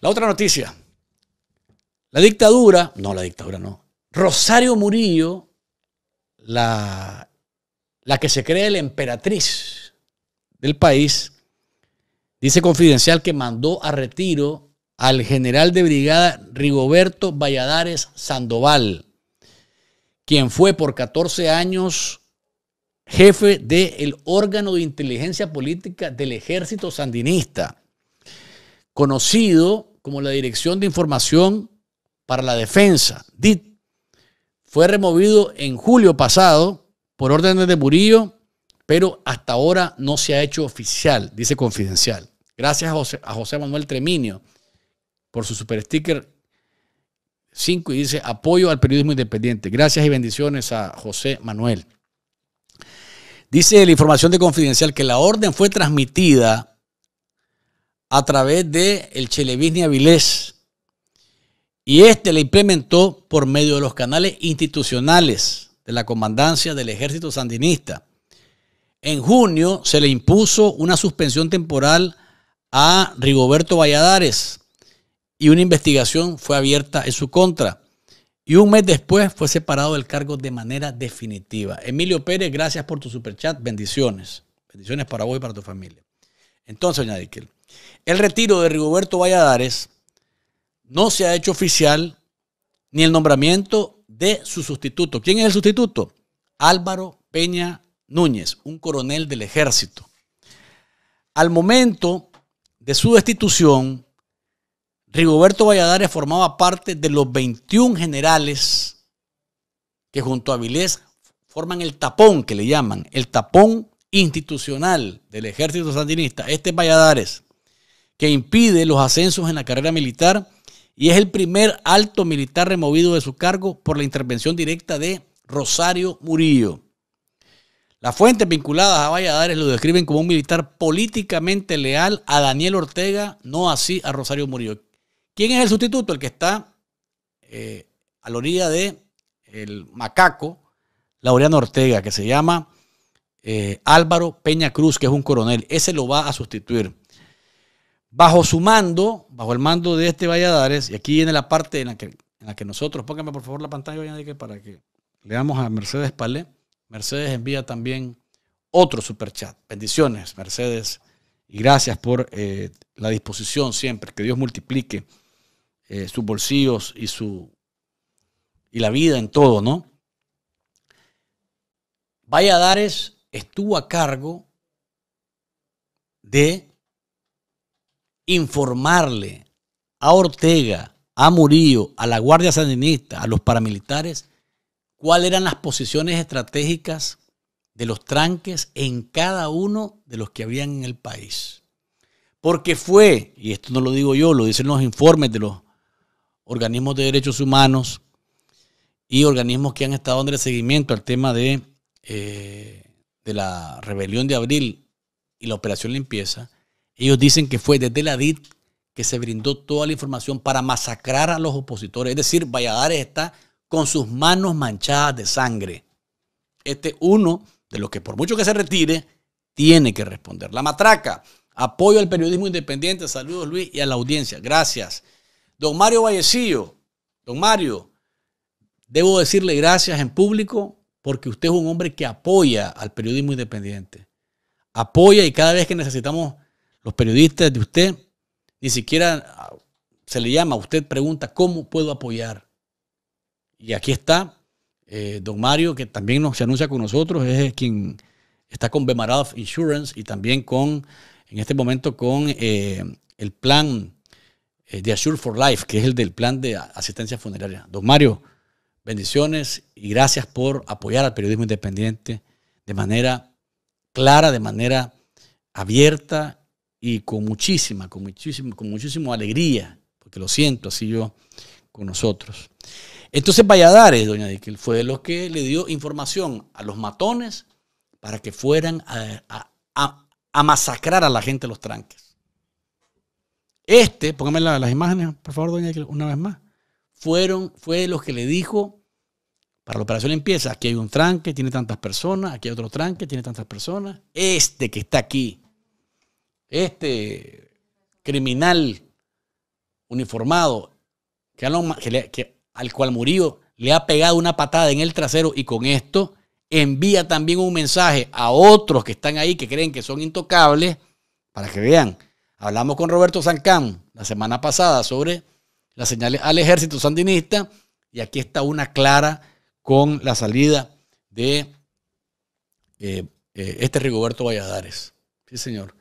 La otra noticia. La dictadura, no, la dictadura no. Rosario Murillo, la, la que se cree la emperatriz del país, dice Confidencial que mandó a retiro al general de brigada Rigoberto Valladares Sandoval, quien fue por 14 años jefe del el órgano de inteligencia política del ejército sandinista, conocido como la Dirección de Información para la Defensa, DIT, fue removido en julio pasado por órdenes de Murillo, pero hasta ahora no se ha hecho oficial, dice Confidencial. Gracias a José, Manuel Treminio por su super sticker 5 y dice apoyo al periodismo independiente. Gracias y bendiciones a José Manuel. Dice la información de Confidencial que la orden fue transmitida a través de el Chelevisnia Vilés. Y este la implementó por medio de los canales institucionales de la comandancia del ejército sandinista. En junio se le impuso una suspensión temporal a Rigoberto Valladares y una investigación fue abierta en su contra. Y un mes después fue separado del cargo de manera definitiva. Emilio Pérez, gracias por tu superchat. Bendiciones. Bendiciones para vos y para tu familia. Entonces, doña el retiro de Rigoberto Valladares no se ha hecho oficial ni el nombramiento de su sustituto. ¿Quién es el sustituto? Álvaro Peña Núñez, un coronel del ejército. Al momento de su destitución, Rigoberto Valladares formaba parte de los 21 generales que junto a Vilés forman el tapón que le llaman, el tapón institucional del ejército sandinista, este Valladares, que impide los ascensos en la carrera militar y es el primer alto militar removido de su cargo por la intervención directa de Rosario Murillo. Las fuentes vinculadas a Valladares lo describen como un militar políticamente leal a Daniel Ortega, no así a Rosario Murillo. ¿Quién es el sustituto? El que está eh, a la orilla de el macaco Laureano Ortega, que se llama eh, Álvaro Peña Cruz, que es un coronel. Ese lo va a sustituir. Bajo su mando, bajo el mando de este Valladares, y aquí viene la parte en la que, en la que nosotros, póngame por favor la pantalla, para que leamos a Mercedes Palé. Mercedes envía también otro superchat. Bendiciones, Mercedes. Y gracias por eh, la disposición siempre. Que Dios multiplique eh, sus bolsillos y, su, y la vida en todo, ¿no? Valladares estuvo a cargo de informarle a Ortega, a Murillo, a la Guardia Sandinista, a los paramilitares, cuáles eran las posiciones estratégicas de los tranques en cada uno de los que habían en el país. Porque fue, y esto no lo digo yo, lo dicen los informes de los organismos de derechos humanos y organismos que han estado el seguimiento al tema de eh, de la rebelión de abril y la operación limpieza, ellos dicen que fue desde la DIT que se brindó toda la información para masacrar a los opositores. Es decir, Valladares está con sus manos manchadas de sangre. Este uno de los que por mucho que se retire, tiene que responder. La matraca, apoyo al periodismo independiente. Saludos Luis y a la audiencia. Gracias. Don Mario Vallecillo, don Mario, debo decirle gracias en público porque usted es un hombre que apoya al periodismo independiente. Apoya y cada vez que necesitamos los periodistas de usted, ni siquiera ah, se le llama, usted pregunta, ¿cómo puedo apoyar? Y aquí está eh, don Mario, que también nos, se anuncia con nosotros, es eh, quien está con bemaroff Insurance y también con, en este momento, con eh, el plan de Assure for Life, que es el del plan de asistencia funeraria. Don Mario, Bendiciones y gracias por apoyar al periodismo independiente de manera clara, de manera abierta y con muchísima, con muchísimo, con muchísima alegría, porque lo siento así yo con nosotros. Entonces Valladares, doña Diquel, fue de los que le dio información a los matones para que fueran a, masacrar a la gente de los tranques. Este, póngame las imágenes, por favor, doña Diquel, una vez más fueron, fue los que le dijo, para la operación empieza, aquí hay un tranque, tiene tantas personas, aquí hay otro tranque, tiene tantas personas, este que está aquí, este criminal uniformado, que, al cual murió, le ha pegado una patada en el trasero y con esto envía también un mensaje a otros que están ahí que creen que son intocables, para que vean, hablamos con Roberto Sancán la semana pasada sobre las señales al ejército sandinista y aquí está una clara con la salida de eh, eh, este Rigoberto Valladares. Sí, señor.